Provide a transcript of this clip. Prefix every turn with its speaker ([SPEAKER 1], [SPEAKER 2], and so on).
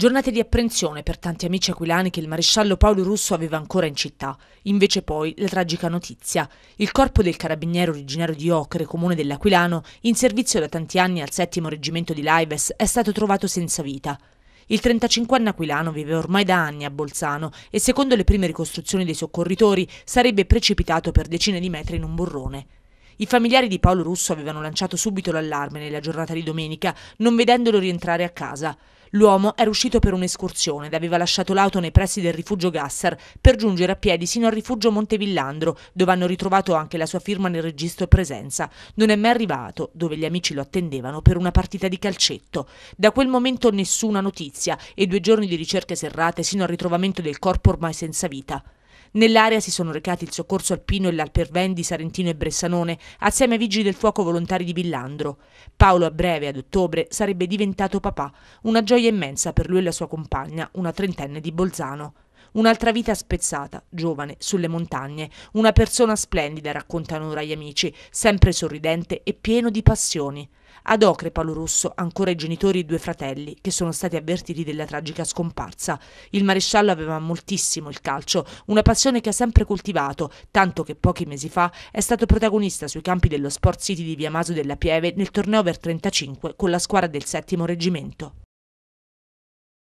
[SPEAKER 1] Giornate di apprensione per tanti amici aquilani che il maresciallo Paolo Russo aveva ancora in città. Invece poi la tragica notizia. Il corpo del carabiniere originario di Ocre, comune dell'Aquilano, in servizio da tanti anni al settimo reggimento di Laives, è stato trovato senza vita. Il 35enne aquilano vive ormai da anni a Bolzano e secondo le prime ricostruzioni dei soccorritori sarebbe precipitato per decine di metri in un burrone. I familiari di Paolo Russo avevano lanciato subito l'allarme nella giornata di domenica, non vedendolo rientrare a casa. L'uomo era uscito per un'escursione ed aveva lasciato l'auto nei pressi del rifugio Gassar per giungere a piedi sino al rifugio Montevillandro, dove hanno ritrovato anche la sua firma nel registro presenza. Non è mai arrivato, dove gli amici lo attendevano per una partita di calcetto. Da quel momento nessuna notizia e due giorni di ricerche serrate sino al ritrovamento del corpo ormai senza vita. Nell'area si sono recati il soccorso alpino e l'Alpervendi, Sarentino e Bressanone, assieme ai vigili del fuoco volontari di Villandro. Paolo a breve, ad ottobre, sarebbe diventato papà, una gioia immensa per lui e la sua compagna, una trentenne di Bolzano. Un'altra vita spezzata, giovane, sulle montagne, una persona splendida, raccontano ora gli amici, sempre sorridente e pieno di passioni. Ad Ocre Russo, ancora i genitori e i due fratelli, che sono stati avvertiti della tragica scomparsa. Il maresciallo aveva moltissimo il calcio, una passione che ha sempre coltivato, tanto che pochi mesi fa è stato protagonista sui campi dello Sport City di Via Maso della Pieve nel torneo over 35 con la squadra del settimo reggimento.